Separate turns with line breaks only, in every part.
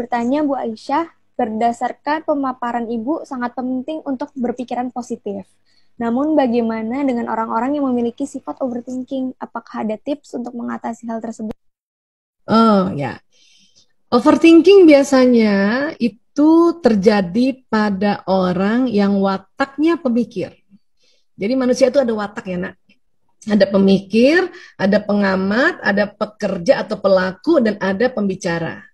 Bertanya Bu Aisyah, berdasarkan pemaparan Ibu sangat penting untuk berpikiran positif. Namun bagaimana dengan orang-orang yang memiliki sifat overthinking? Apakah ada tips untuk mengatasi hal tersebut?
Oh ya, overthinking biasanya itu terjadi pada orang yang wataknya pemikir. Jadi manusia itu ada watak ya nak. Ada pemikir, ada pengamat, ada pekerja atau pelaku, dan ada pembicara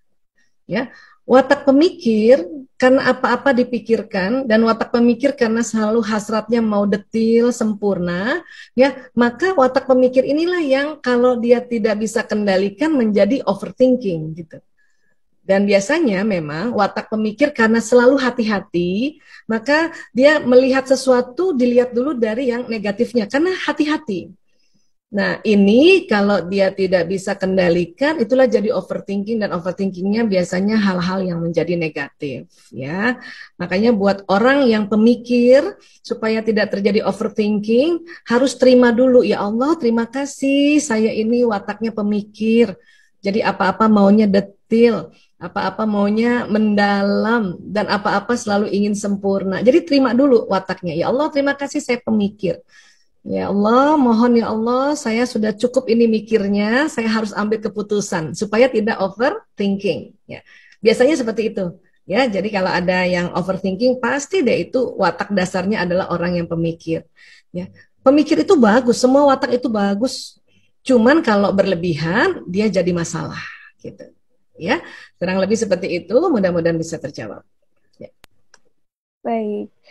ya watak pemikir karena apa-apa dipikirkan dan watak pemikir karena selalu hasratnya mau detil sempurna ya maka watak pemikir inilah yang kalau dia tidak bisa kendalikan menjadi overthinking gitu dan biasanya memang watak pemikir karena selalu hati-hati maka dia melihat sesuatu dilihat dulu dari yang negatifnya karena hati-hati Nah, ini kalau dia tidak bisa kendalikan, itulah jadi overthinking dan overthinkingnya biasanya hal-hal yang menjadi negatif, ya. Makanya buat orang yang pemikir supaya tidak terjadi overthinking harus terima dulu ya Allah, terima kasih saya ini wataknya pemikir. Jadi apa-apa maunya detil, apa-apa maunya mendalam dan apa-apa selalu ingin sempurna. Jadi terima dulu wataknya ya Allah, terima kasih saya pemikir Ya Allah, mohon ya Allah, saya sudah cukup ini mikirnya, saya harus ambil keputusan supaya tidak overthinking. Ya. Biasanya seperti itu. Ya, jadi kalau ada yang overthinking pasti deh itu watak dasarnya adalah orang yang pemikir. Ya. Pemikir itu bagus, semua watak itu bagus. Cuman kalau berlebihan dia jadi masalah gitu. Ya, kurang lebih seperti itu, mudah-mudahan bisa terjawab. Ya. Baik.